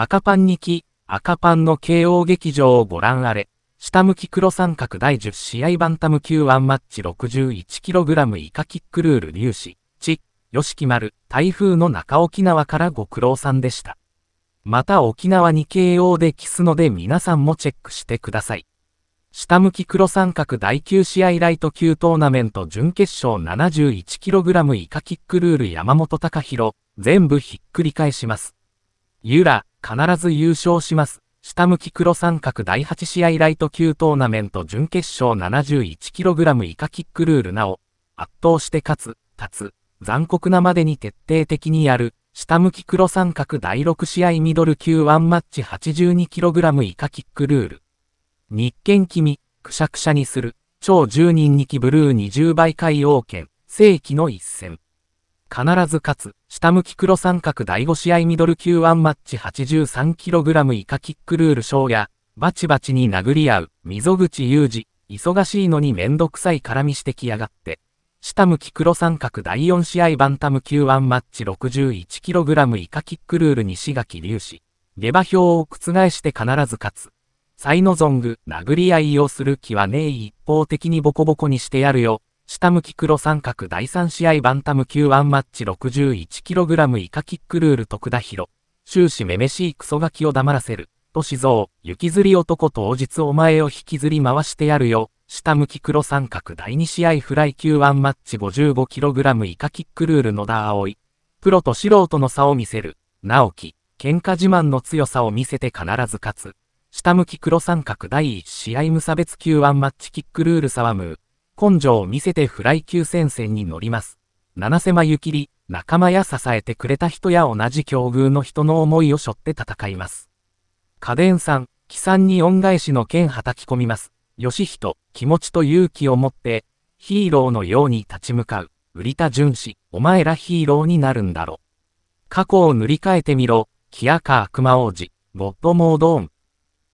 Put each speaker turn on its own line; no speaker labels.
赤パン2期、赤パンの慶応劇場をご覧あれ。下向き黒三角第10試合バンタム級ワンマッチ 61kg 以下キックルール粒子、ち、吉木丸、台風の中沖縄からご苦労さんでした。また沖縄に KO でキスので皆さんもチェックしてください。下向き黒三角第9試合ライト級トーナメント準決勝 71kg 以下キックルール山本隆弘、全部ひっくり返します。ゆら、必ず優勝します。下向き黒三角第8試合ライト級トーナメント準決勝 71kg 以下キックルールなお、圧倒して勝つ、立つ、残酷なまでに徹底的にやる、下向き黒三角第6試合ミドル級ワンマッチ 82kg 以下キックルール。日券君、くしゃくしゃにする、超10人2期ブルー20倍海王権、世紀の一戦。必ず勝つ、下向き黒三角第5試合ミドル級ワンマッチ 83kg 以下キックルール賞や、バチバチに殴り合う、溝口雄二、忙しいのにめんどくさい絡みしてきやがって、下向き黒三角第4試合バンタム級ワンマッチ 61kg 以下キックルール西垣隆史、下馬評を覆して必ず勝つ。サイノゾング、殴り合いをする気はねえ一方的にボコボコにしてやるよ。下向き黒三角第3試合バンタム級ワンマッチ 61kg 以下キックルール徳田博。終始めめしいクソガキを黙らせる。と死蔵、雪ずり男当日お前を引きずり回してやるよ。下向き黒三角第2試合フライ級ワンマッチ 55kg 以下キックルール野田葵。プロと素人の差を見せる。直樹、喧嘩自慢の強さを見せて必ず勝つ。下向き黒三角第1試合無差別級ワンマッチキックルールサムー。根性を見せてフライ級戦線に乗ります。七瀬間ゆきり、仲間や支えてくれた人や同じ境遇の人の思いを背負って戦います。家電さん、貴さんに恩返しの剣叩き込みます。義人、気持ちと勇気を持って、ヒーローのように立ち向かう、売田淳子、お前らヒーローになるんだろ。過去を塗り替えてみろ、キアカ悪魔王子、ゴッドモードオン。